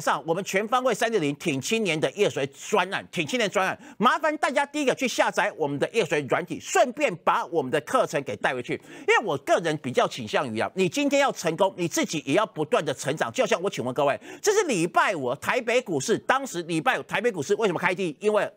上我们全方位三点零挺青年的业水专案，挺青年专案，麻烦大家第一个去下载我们的业水软体，顺便把我们的课程给带回去。因为我个人比较倾向于啊，你今天要成功，你自己也要不断的成长。就像我请问各位，这是礼拜五台北股市，当时礼拜五台北股市为什么开低？因为。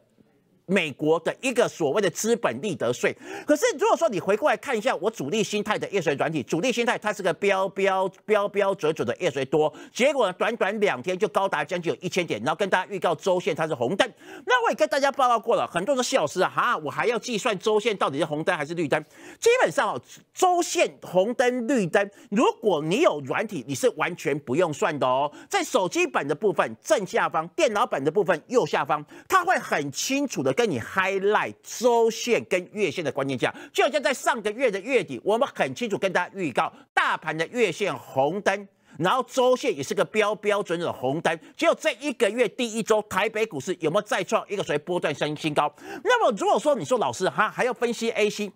美国的一个所谓的资本利得税，可是如果说你回过来看一下，我主力心态的夜水软体，主力心态它是个标标标标准准的夜水多，结果短短两天就高达将近有一千点，然后跟大家预告周线它是红灯，那我也跟大家报告过了，很多人笑死啊，哈，我还要计算周线到底是红灯还是绿灯？基本上哦，周线红灯绿灯，如果你有软体，你是完全不用算的哦，在手机版的部分正下方，电脑版的部分右下方，它会很清楚的。跟你 highlight 周线跟月线的关键价，就像在上个月的月底，我们很清楚跟大家预告，大盘的月线红灯，然后周线也是个标标准的红灯，有这一个月第一周，台北股市有没有再创一个所谓波段新新高？那么如果说你说老师哈，还要分析 A C？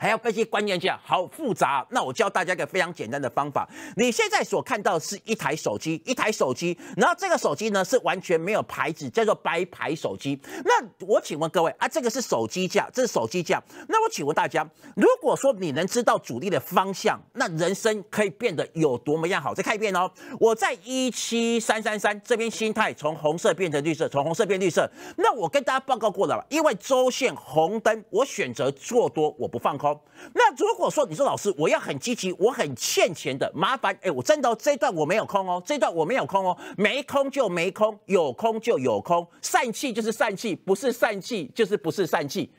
还要分析关键价，好复杂。那我教大家一个非常简单的方法。你现在所看到的是一台手机，一台手机，然后这个手机呢是完全没有牌子，叫做白牌手机。那我请问各位啊，这个是手机价，这是手机价。那我请问大家，如果说你能知道主力的方向，那人生可以变得有多么样好？再看一遍哦，我在一七三三三这边，心态从红色变成绿色，从红色变绿色。那我跟大家报告过了，因为周线红灯，我选择做多，我不放空。那如果说你说老师，我要很积极，我很欠钱的，麻烦，哎，我真的这段我没有空哦，这段我没有空哦，没空就没空，有空就有空，散气就是散气，不是散气就是不是散气。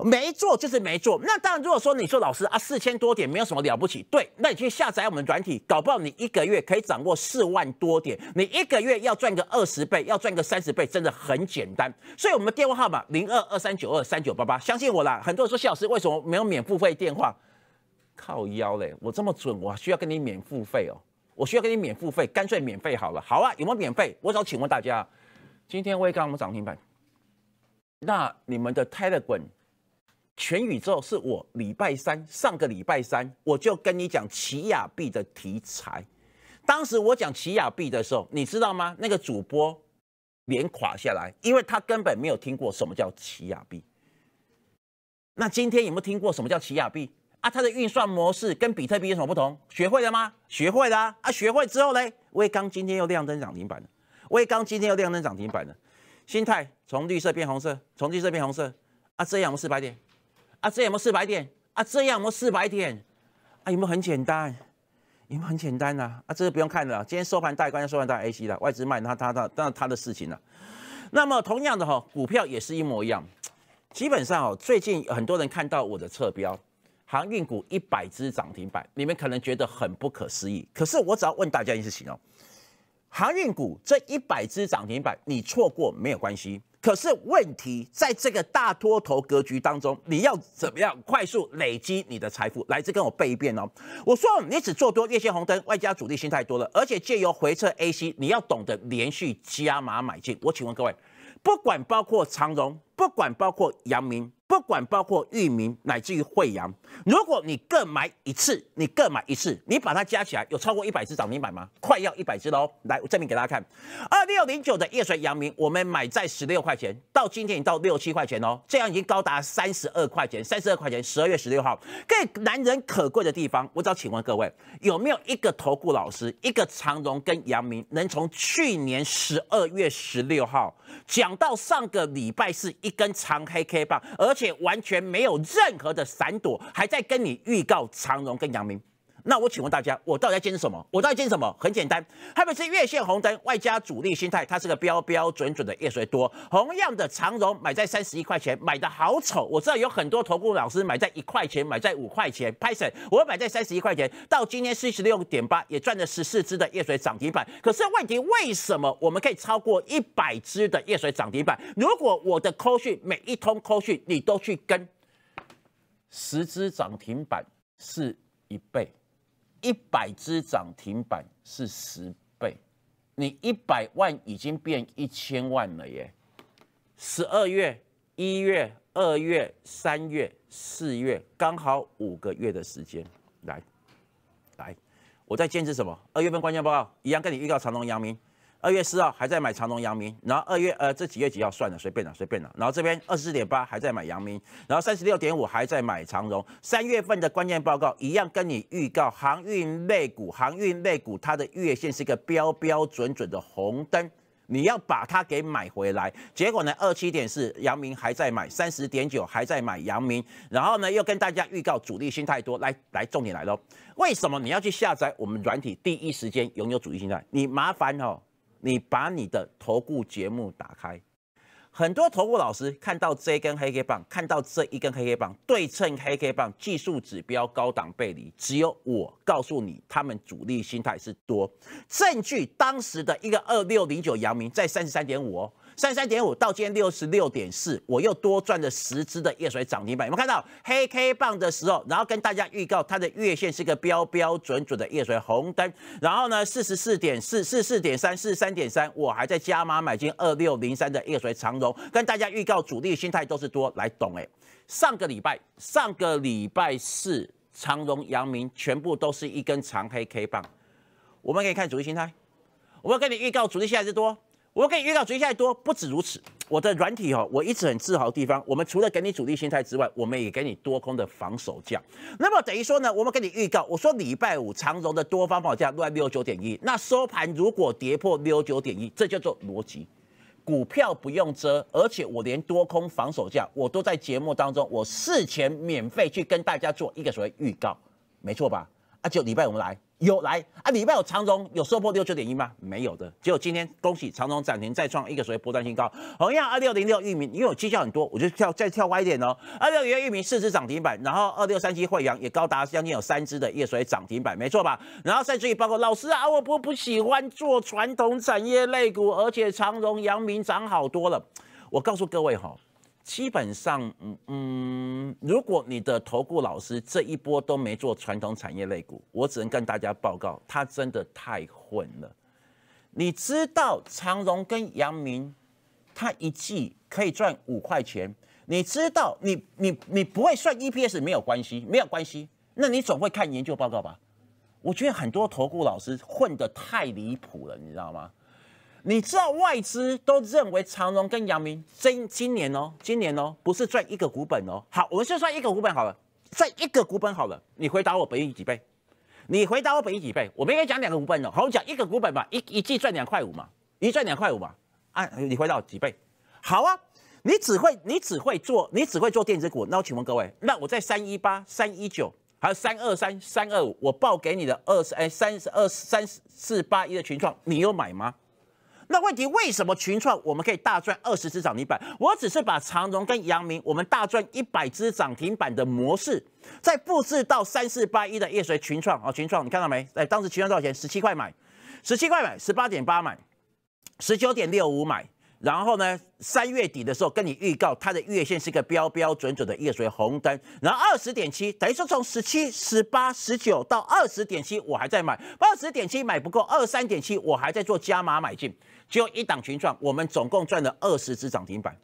没做就是没做。那当然，如果说你说老师啊，四千多点没有什么了不起。对，那你去下载我们软体，搞不好你一个月可以掌握四万多点。你一个月要赚个二十倍，要赚个三十倍，真的很简单。所以我们电话号码零二二三九二三九八八，相信我啦。很多人说，谢老师为什么没有免付费电话？靠腰嘞！我这么准，我需要跟你免付费哦。我需要跟你免付费，干脆免费好了。好啊，有没有免费？我想请问大家，今天威刚我们涨停板，那你们的 Telegram。全宇宙是我礼拜三上个礼拜三我就跟你讲奇亚币的题材，当时我讲奇亚币的时候，你知道吗？那个主播脸垮下来，因为他根本没有听过什么叫奇亚币。那今天有没有听过什么叫奇亚币啊？它的运算模式跟比特币有什么不同？学会了吗？学会了啊，学会之后嘞，威刚今天又亮灯涨停板了，威刚今天又亮灯涨停板了，心态从绿色变红色，从绿色变红色，啊，这样我们四百点。啊，这有没有四百点？啊，这样有没有四百点？啊，有没有很简单？有没有很简单呐？啊，这个不用看了，今天收盘带关键收盘带 A C 了，外资卖，他他他，那然他的事情了。那么同样的哈，股票也是一模一样，基本上哦，最近很多人看到我的侧标，航运股一百只涨停板，你们可能觉得很不可思议。可是我只要问大家一件事情哦，航运股这一百只涨停板，你错过没有关系？可是问题在这个大脱头格局当中，你要怎么样快速累积你的财富？来，这跟我背一遍哦。我说你只做多月线红灯，外加主力心太多了，而且借由回撤 A C，你要懂得连续加码买进。我请问各位，不管包括长荣，不管包括阳明，不管包括域名，乃至于惠阳，如果你各买一次，你各买一次，你把它加起来有超过一百支涨停板吗？快要一百支喽！来，我证明给大家看。六零九的叶水阳明，我们买在十六块钱，到今天已到六七块钱哦，这样已经高达三十二块钱，三十二块钱，十二月十六号，更难人可贵的地方，我只要请问各位，有没有一个投顾老师，一个长荣跟阳明，能从去年十二月十六号讲到上个礼拜是一根长黑 K 棒，而且完全没有任何的闪躲，还在跟你预告长荣跟阳明？那我请问大家，我到底在坚持什么？我到底坚持什么？很简单，特别是月线红灯，外加主力心态，它是个标标准准的夜水多。同样的，长荣买在三十一块钱，买的好丑。我知道有很多投顾老师买在一块钱，买在五块钱，拍死我买在三十一块钱，到今天四十六点八，也赚了十四只的夜水涨停板。可是问题，为什么我们可以超过一百只的夜水涨停板？如果我的扣讯每一通扣讯，你都去跟十只涨停板，是一倍。一百只涨停板是十倍，你一百万已经变一千万了耶！十二月、一月、二月、三月、四月，刚好五个月的时间，来，来，我在坚持什么？二月份关键报告一样跟你预告长隆、阳明。二月四号还在买长荣、阳明，然后二月呃这几月几要算了，随便了，随便了。然后这边二十四点八还在买阳明，然后三十六点五还在买长荣。三月份的关键报告一样跟你预告，航运类股，航运类股它的月线是一个标标准准的红灯，你要把它给买回来。结果呢，二七点四阳明还在买，三十点九还在买阳明，然后呢又跟大家预告主力心态多，来来重点来喽。为什么你要去下载我们软体第一时间拥有主力心态？你麻烦哦。你把你的投顾节目打开，很多投顾老师看到这一根黑黑棒，看到这一根黑黑棒对称黑黑棒技术指标高档背离，只有我告诉你，他们主力心态是多，证据当时的一个二六零九阳明在三十三点五哦。三三点五到今天六十六点四，我又多赚了十支的夜水涨停板。有没有看到黑 K 棒的时候，然后跟大家预告它的月线是一个标标准准的夜水红灯。然后呢，四十四点四、四四点三、四三点三，我还在加码买进二六零三的夜水长荣。跟大家预告主力心态都是多来懂哎。上个礼拜上个礼拜四长荣、阳明全部都是一根长黑 K 棒。我们可以看主力心态，我们跟你预告主力现在是多。我给你预告，接下来多不止如此。我的软体哦，我一直很自豪的地方，我们除了给你主力心态之外，我们也给你多空的防守价。那么等于说呢，我们给你预告，我说礼拜五长荣的多方防价落在六九点一，那收盘如果跌破六九点一，这叫做逻辑。股票不用遮，而且我连多空防守价，我都在节目当中，我事前免费去跟大家做一个所谓预告，没错吧？啊，就礼拜我们来。有来啊！里拜有长荣有收破六九点一吗？没有的，结果今天恭喜长荣涨停再创一个所谓波段新高。同样二六零六玉名，因为我绩效很多，我就跳再跳歪一点哦。二六零六玉名四只涨停板，然后二六三七惠阳也高达将近有三只的业所谓涨停板，没错吧？然后甚至于包括老师啊，我不不喜欢做传统产业类股，而且长荣、阳明涨好多了。我告诉各位哈。基本上，嗯嗯，如果你的投顾老师这一波都没做传统产业类股，我只能跟大家报告，他真的太混了。你知道长荣跟阳明，他一季可以赚五块钱，你知道，你你你不会算 E P S 没有关系，没有关系，那你总会看研究报告吧？我觉得很多投顾老师混的太离谱了，你知道吗？你知道外资都认为长荣跟阳明今今年哦，今年哦不是赚一个股本哦。好，我们就算一个股本好了，在一个股本好了，你回答我本益几倍？你回答我本益几倍？我们应该讲两个股本哦。好，我们讲一个股本吧。一一季赚两块五嘛，一赚两块五嘛。啊，你回答几倍？好啊，你只会你只会做你只会做电子股。那我请问各位，那我在三一八、三一九还有三二三、三二五，我报给你的二十哎三十二三四八一的群创，你有买吗？那问题为什么群创我们可以大赚二十只涨停板？我只是把长荣跟阳明，我们大赚一百只涨停板的模式，再复制到三四八一的叶水群创啊，群创你看到没？哎，当时群创多少钱？十七块买，十七块买，十八点八买，十九点六五买。然后呢，三月底的时候跟你预告，它的月线是一个标标准准的叶水红灯。然后二十点七，等于说从十七、十八、十九到二十点七，我还在买。二十点七买不够，二三点七我还在做加码买进。就一档群创，我们总共赚了二十只涨停板，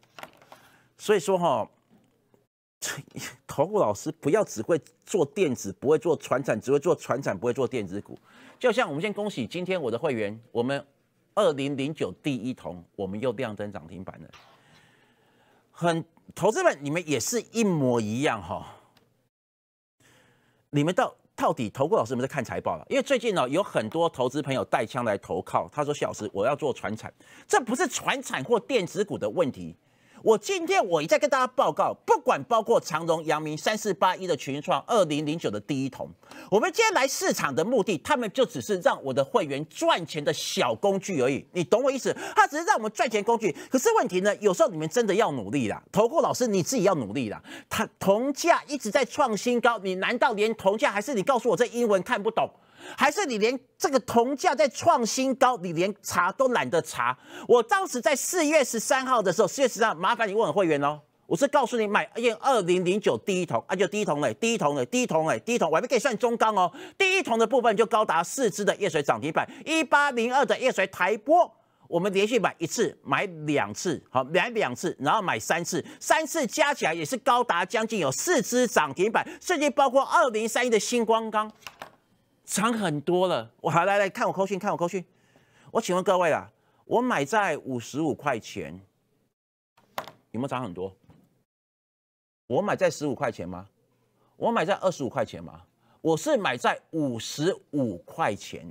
所以说哈，投顾老师不要只会做电子，不会做船产，只会做船产，不会做电子股。就像我们先恭喜今天我的会员，我们二零零九第一桶，我们又亮灯涨停板了。很，投资们你们也是一模一样哈，你们到。到底投顾老师们在看财报了？因为最近呢，有很多投资朋友带枪来投靠，他说：“谢老师，我要做船产，这不是船产或电子股的问题。”我今天我一再跟大家报告，不管包括长荣、阳明、三四八一的群创、二零零九的第一桶，我们今天来市场的目的，他们就只是让我的会员赚钱的小工具而已，你懂我意思？他只是让我们赚钱工具。可是问题呢？有时候你们真的要努力啦，投顾老师你自己要努力啦。他铜价一直在创新高，你难道连铜价还是你告诉我这英文看不懂？还是你连这个铜价在创新高，你连查都懒得查。我当时在四月十三号的时候，四月十三，麻烦你问会员哦。我是告诉你买一二零零九低桶，啊，就低铜哎，低铜哎，低铜哎，低桶，我们可以算中钢哦。低桶的部分就高达四只的夜水涨停板，一八零二的夜水台波，我们连续买一次，买两次，好，买两次，然后买三次，三次加起来也是高达将近有四只涨停板，甚至包括二零三一的星光钢。涨很多了，我好来来看我扣讯，看我扣讯。我请问各位啦，我买在五十五块钱，有没有涨很多？我买在十五块钱吗？我买在二十五块钱吗？我是买在五十五块钱，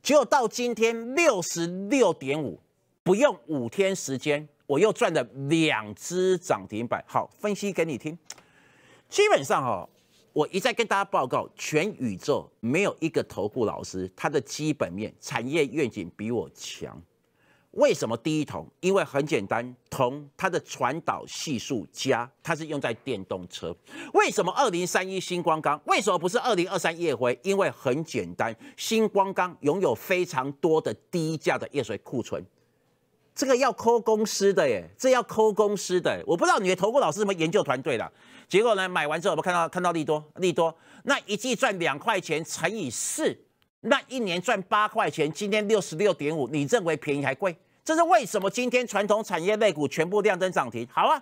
就到今天六十六点五，不用五天时间，我又赚了两只涨停板。好，分析给你听，基本上哦。我一再跟大家报告，全宇宙没有一个投顾老师，他的基本面、产业愿景比我强。为什么第一铜？因为很简单，铜它的传导系数加，它是用在电动车。为什么二零三一新光钢？为什么不是二零二三夜辉？因为很简单，新光钢拥有非常多的低价的液水库存。这个要扣公司的耶，这要扣公司的。我不知道你的投顾老师什么研究团队啦。结果呢，买完之后我们看到看到利多利多，那一季赚两块钱乘以四，那一年赚八块钱。今天六十六点五，你认为便宜还贵？这是为什么？今天传统产业类股全部量增涨停。好啊，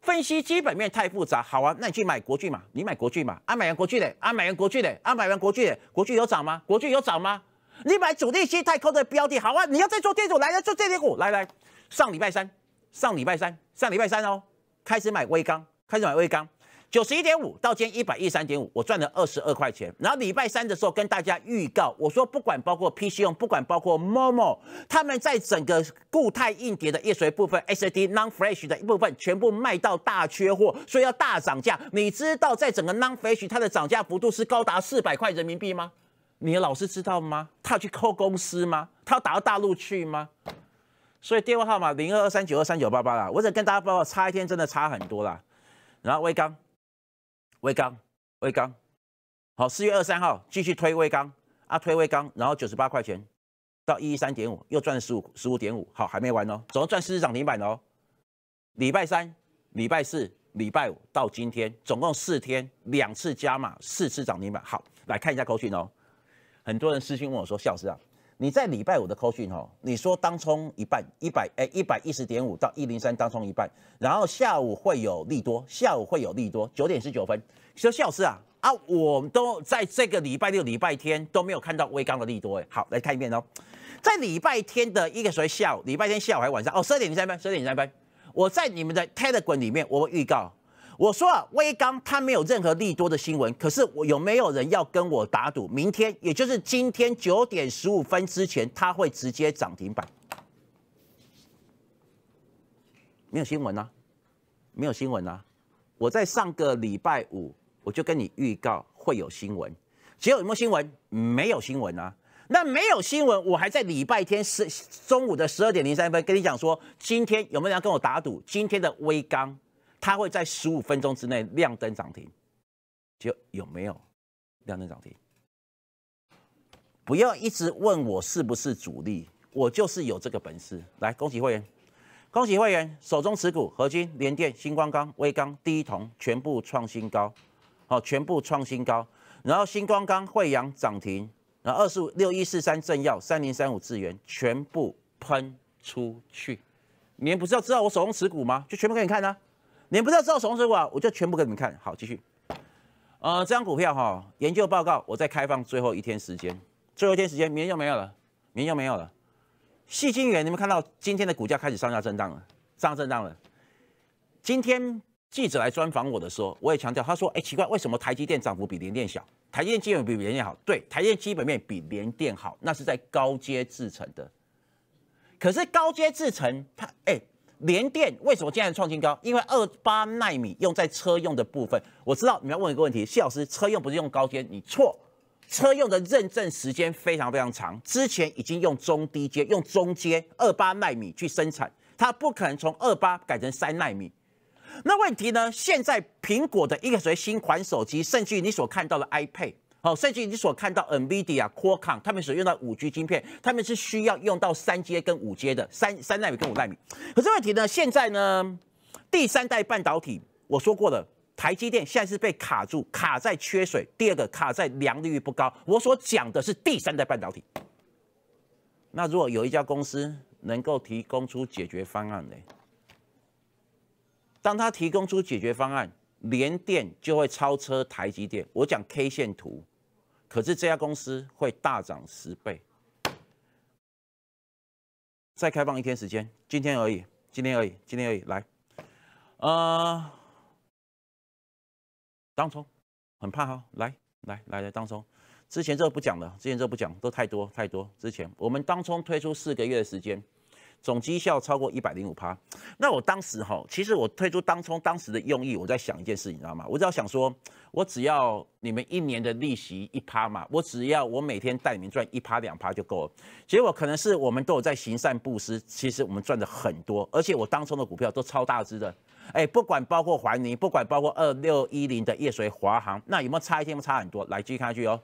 分析基本面太复杂。好啊，那你去买国巨嘛，你买国巨嘛。啊买完国巨嘞，啊买完国巨嘞，啊买完国巨嘞。国巨有涨吗？国巨有涨吗？你买主力新太科的标的好啊！你要再做这种，来来做这些股，来来，上礼拜三，上礼拜三，上礼拜三哦，开始买微钢，开始买微钢，九十一点五到今天一百一十三点五，我赚了二十二块钱。然后礼拜三的时候跟大家预告，我说不管包括 p c 用，不管包括 MOMO，他们在整个固态硬碟的液髓部分 s A d non-flash 的一部分全部卖到大缺货，所以要大涨价。你知道在整个 non-flash 它的涨价幅度是高达四百块人民币吗？你的老师知道吗？他去扣公司吗？他要打到大陆去吗？所以电话号码零二二三九二三九八八啦。我想跟大家报告，差一天真的差很多啦。然后威刚，威刚，威刚，好，四月二三号继续推威刚啊，推威刚，然后九十八块钱到一三点五，又赚十五十五点五。好，还没完哦，总共赚四次涨停板哦。礼拜三、礼拜四、礼拜五到今天，总共四天两次加码，四次涨停板。好，来看一下口讯哦。很多人私信问我说：“笑师啊，你在礼拜五的 call 讯吼，你说当冲一半，一百哎一百一十点五到一零三当冲一半，然后下午会有利多，下午会有利多，九点十九分。说笑师啊啊，我都在这个礼拜六、礼拜天都没有看到微刚的利多哎。好，来看一遍哦，在礼拜天的一个谁候下午，礼拜天下午还是晚上？哦，十二点零三分，十二点零三分，我在你们的 Telegram 里面，我预告。”我说啊，威刚它没有任何利多的新闻。可是我有没有人要跟我打赌？明天，也就是今天九点十五分之前，它会直接涨停板？没有新闻啊，没有新闻啊！我在上个礼拜五，我就跟你预告会有新闻，结果有没新闻？没有新闻啊！那没有新闻，我还在礼拜天十中午的十二点零三分跟你讲说，今天有没有人要跟我打赌？今天的微刚它会在十五分钟之内亮灯涨停，就有没有亮灯涨停？不要一直问我是不是主力，我就是有这个本事。来，恭喜会员，恭喜会员，手中持股：合金、联电、星光钢、微钢、第一铜，全部创新高，好，全部创新高。然后星光钢、惠阳涨停，然后二十五六一四三正要、三零三五资源全部喷出去。你们不是要知道我手中持股吗？就全部给你看啊！你们不知道做什么果、啊，我就全部给你们看好。继续，呃，这张股票哈，研究报告我在开放最后一天时间，最后一天时间明天就没有了，明天就没有了。细晶圆，你们看到今天的股价开始上下震荡了，上下震荡了。今天记者来专访我的时候，我也强调，他说：“哎，奇怪，为什么台积电涨幅比联电小？台积电基本比联电好，对，台积电基本面比联电好，那是在高阶制程的。可是高阶制程，它哎。”联电为什么现在创新高？因为二八纳米用在车用的部分。我知道你要问一个问题，谢老师，车用不是用高阶？你错，车用的认证时间非常非常长，之前已经用中低阶、用中阶二八纳米去生产，它不可能从二八改成三纳米。那问题呢？现在苹果的一个所谓新款手机，甚至于你所看到的 iPad。好，甚至你所看到 NVIDIA、q u a l c o m 他们所用到五 G 晶片，他们是需要用到三阶跟五阶的三三纳米跟五纳米。可是问题呢？现在呢，第三代半导体，我说过了，台积电现在是被卡住，卡在缺水，第二个卡在良率不高。我所讲的是第三代半导体。那如果有一家公司能够提供出解决方案呢？当他提供出解决方案，联电就会超车台积电。我讲 K 线图。可是这家公司会大涨十倍，再开放一天时间，今天而已，今天而已，今天而已。来，呃，当冲，很怕哈，来来来来，当冲，之前这不讲了，之前这不讲，都太多太多。之前我们当冲推出四个月的时间。总绩效超过一百零五趴，那我当时哈，其实我退出当冲当时的用意，我在想一件事情，你知道吗？我只要想说，我只要你们一年的利息一趴嘛，我只要我每天带你们赚一趴两趴就够了。结果可能是我们都有在行善布施，其实我们赚的很多，而且我当冲的股票都超大只的，哎，不管包括华宁，不管包括二六一零的叶水华航，那有没有差一天？差很多，来继续看下去哦。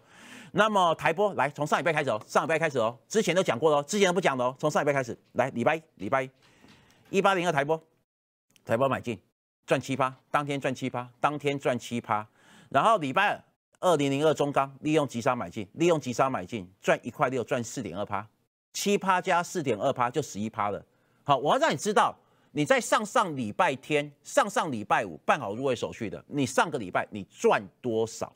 那么台波来从上一拜开始哦，上一拜开始哦，之前都讲过了哦，之前都不讲的哦，从上一拜开始，来礼拜一礼拜一八零二台波，台波买进赚七趴，当天赚七趴，当天赚七趴，然后礼拜二零零二中钢利用急杀买进，利用急杀买进赚一块六赚四点二趴，七趴加四点二趴就十一趴了。好，我要让你知道，你在上上礼拜天上上礼拜五办好入位手续的，你上个礼拜你赚多少？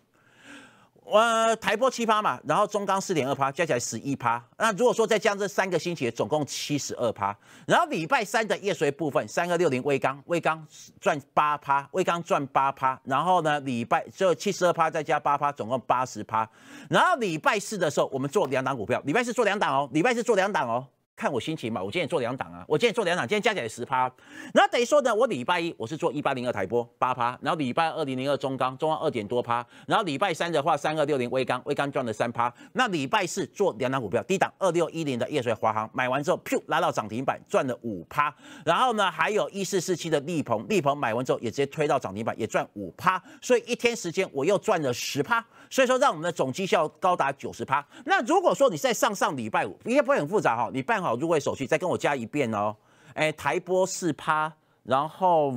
呃，台波七趴嘛，然后中钢四点二趴，加起来十一趴。那如果说再加这三个星期，总共七十二趴。然后礼拜三的夜水部分，三个六零微钢，微钢赚八趴，微钢赚八趴。然后呢，礼拜就七十二趴再加八趴，总共八十趴。然后礼拜四的时候，我们做两档股票。礼拜四做两档哦，礼拜四做两档哦。看我心情嘛，我今天做两档啊，我今天做两档，今天加起来十趴。那等于说呢，我礼拜一我是做一八零二台波八趴，然后礼拜二零零二中钢中钢二点多趴，然后礼拜三的话三二六零微钢微钢赚了三趴，那礼拜四做两档股票，低档二六一零的叶水华航买完之后，噗拉到涨停板赚了五趴，然后呢还有一四四七的立鹏立鹏买完之后也直接推到涨停板也赚五趴，所以一天时间我又赚了十趴，所以说让我们的总绩效高达九十趴。那如果说你在上上礼拜五应该不会很复杂哈，你办。好，入位手续再跟我加一遍哦。哎，台波四趴，然后。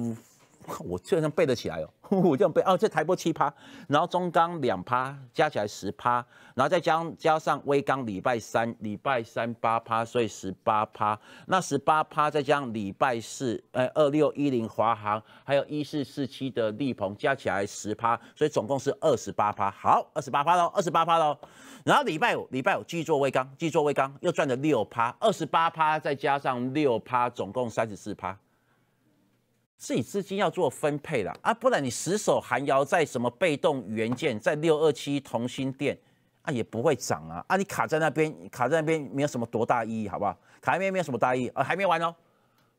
我这样背得起来哦，我这样背哦，这台波七趴，然后中钢两趴，加起来十趴，然后再加加上微钢礼拜三礼拜三八趴，所以十八趴，那十八趴再加上礼拜四，呃二六一零华航，还有一四四七的立鹏，加起来十趴，所以总共是二十八趴，好二十八趴喽，二十八趴喽，然后礼拜五礼拜五继续做微钢，继续做微钢，又赚了六趴，二十八趴再加上六趴，总共三十四趴。自己资金要做分配了啊，不然你死守寒窑在什么被动元件，在六二七同心店啊，也不会涨啊啊！你卡在那边，卡在那边没有什么多大意义，好不好？卡那边没有什么大意义啊，还没完哦。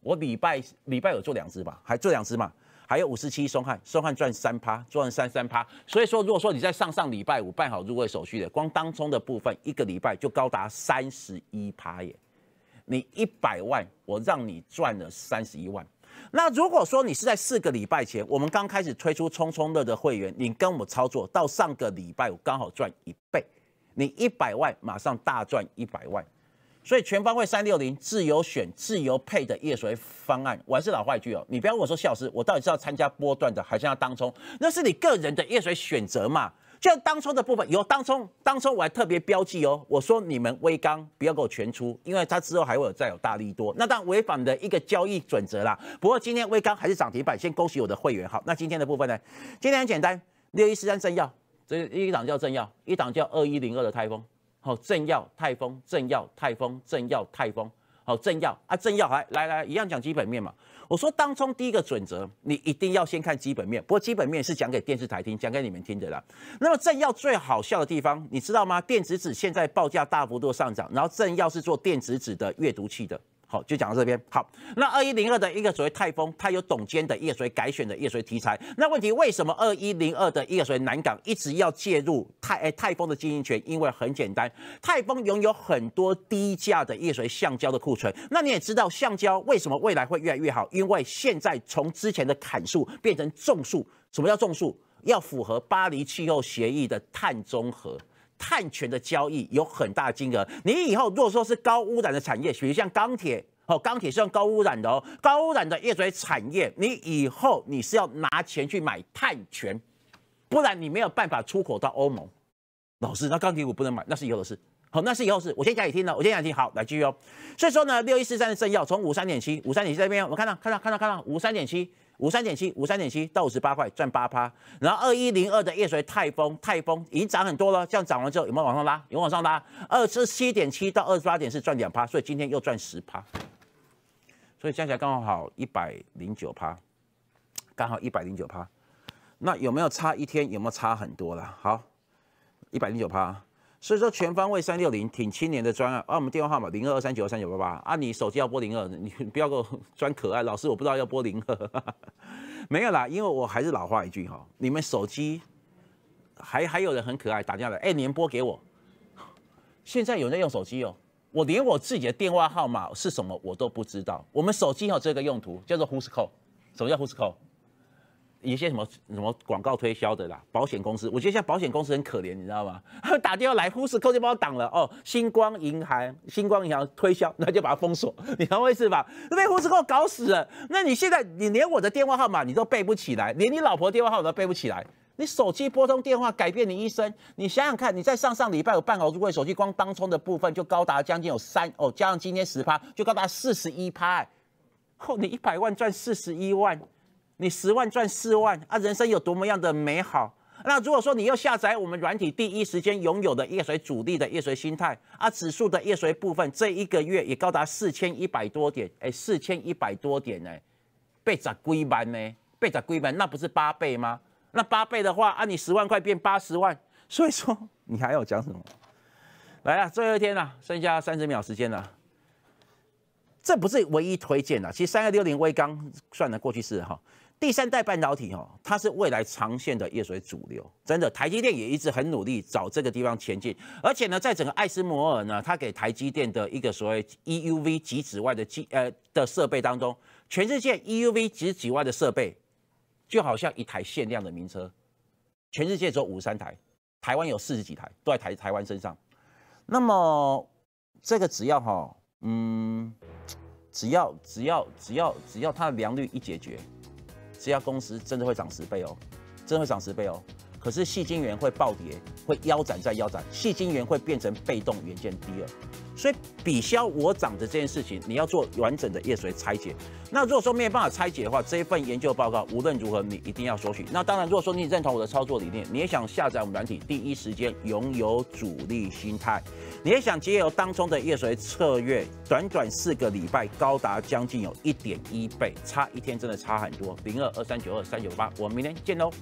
我礼拜礼拜有做两只吧，还做两只嘛？还有五十七松汉，松汉赚三趴，赚三三趴。所以说，如果说你在上上礼拜五办好入会手续的，光当中的部分，一个礼拜就高达三十一趴耶。你一百万，我让你赚了三十一万。那如果说你是在四个礼拜前，我们刚开始推出冲冲乐的会员，你跟我操作到上个礼拜，我刚好赚一倍，你一百万马上大赚一百万，所以全方位三六零自由选自由配的叶水方案，我还是老话一句哦，你不要跟我说笑师，我到底是要参加波段的，还是要当冲？那是你个人的叶水选择嘛。这当初的部分，有当初，当初我还特别标记哦，我说你们微刚不要给我全出，因为它之后还会有再有大力多，那但违反的一个交易准则啦。不过今天微刚还是涨停板，先恭喜我的会员好。那今天的部分呢？今天很简单，六一四三正要，这一档叫正要，一档叫二一零二的泰丰，好正要泰丰正要泰丰正要泰丰好正要啊正要，来来来，一样讲基本面嘛。我说，当中第一个准则，你一定要先看基本面。不过基本面是讲给电视台听、讲给你们听的啦。那么政要最好笑的地方，你知道吗？电子纸现在报价大幅度上涨，然后政要是做电子纸的阅读器的。好，就讲到这边。好，那二一零二的一个所谓泰丰，它有董监的叶水改选的叶水题材。那问题为什么二一零二的叶水南港一直要介入泰泰丰的经营权？因为很简单，泰丰拥有很多低价的叶水橡胶的库存。那你也知道，橡胶为什么未来会越来越好？因为现在从之前的砍树变成种树。什么叫种树？要符合巴黎气候协议的碳中和。碳权的交易有很大金额，你以后若说是高污染的产业，比如像钢铁哦，钢铁是用高污染的哦，高污染的业产业，你以后你是要拿钱去买碳权，不然你没有办法出口到欧盟。老师，那钢铁我不能买，那是以后的事，好，那是以后事。我先讲你听了，我先讲你听，好，来继续哦。所以说呢，六一四三的政要从五三点七，五三点七这边我看到，看到，看到，看到五三点七。五三点七，五三点七到五十八块赚八趴，然后二一零二的夜水泰丰，泰丰已经涨很多了，这样涨完之后有没有往上拉？有往上拉，二十七点七到二十八点是赚两趴，所以今天又赚十趴，所以加起来刚好一百零九趴，刚好一百零九趴，那有没有差一天？有没有差很多了？好，一百零九趴。所以说全方位三六零挺青年的专案啊，我们电话号码零二二三九二三九八八啊，你手机要拨零二，你不要我装可爱，老师我不知道要拨零二，没有啦，因为我还是老话一句哈，你们手机还还有人很可爱打电话来，哎，您拨给我，现在有人用手机哦，我连我自己的电话号码是什么我都不知道，我们手机有这个用途叫做 Who's Call，什么叫 Who's Call？一些什么什么广告推销的啦，保险公司，我觉得现在保险公司很可怜，你知道吗？打电话来，护士扣就把我挡了哦。星光银行，星光银行推销，那就把它封锁，你懂我意思吧？被护士我搞死了。那你现在你连我的电话号码你都背不起来，连你老婆电话号码背不起来，你手机拨通电话改变你一生。你想想看，你在上上礼拜有办好入会手机光当充的部分就高达将近有三哦，加上今天十趴，就高达四十一趴。后你一百万赚四十一万。你十万赚四万啊！人生有多么样的美好？那如果说你要下载我们软体，第一时间拥有的夜水主力的夜水心态啊，指数的夜水部分，这一个月也高达四千一百多点，哎，四千一百多点呢，倍涨归班呢，倍涨归班，那不是八倍吗？那八倍的话，啊，你十万块变八十万，所以说你还要讲什么？来啊，最后一天了，剩下三十秒时间了，这不是唯一推荐的，其实三二六零微刚算得过去式哈。第三代半导体，哈，它是未来长线的业水主流。真的，台积电也一直很努力找这个地方前进。而且呢，在整个爱斯摩尔呢，它给台积电的一个所谓 EUV 极紫外的机呃的设备当中，全世界 EUV 极紫外的设备，就好像一台限量的名车，全世界只有五三台，台湾有四十几台，都在台台湾身上。那么这个只要哈，嗯，只要只要只要只要它的良率一解决。这家公司真的会涨十倍哦，真的会涨十倍哦。可是细晶圆会暴跌，会腰斩再腰斩，细晶圆会变成被动元件第二，所以抵消我涨的这件事情，你要做完整的叶随拆解。那如果说没有办法拆解的话，这一份研究报告无论如何你一定要索取。那当然，如果说你认同我的操作理念，你也想下载我们软体，第一时间拥有主力心态，你也想借由当中的叶随策略，短短四个礼拜高达将近有一点一倍，差一天真的差很多。零二二三九二三九八，我们明天见喽。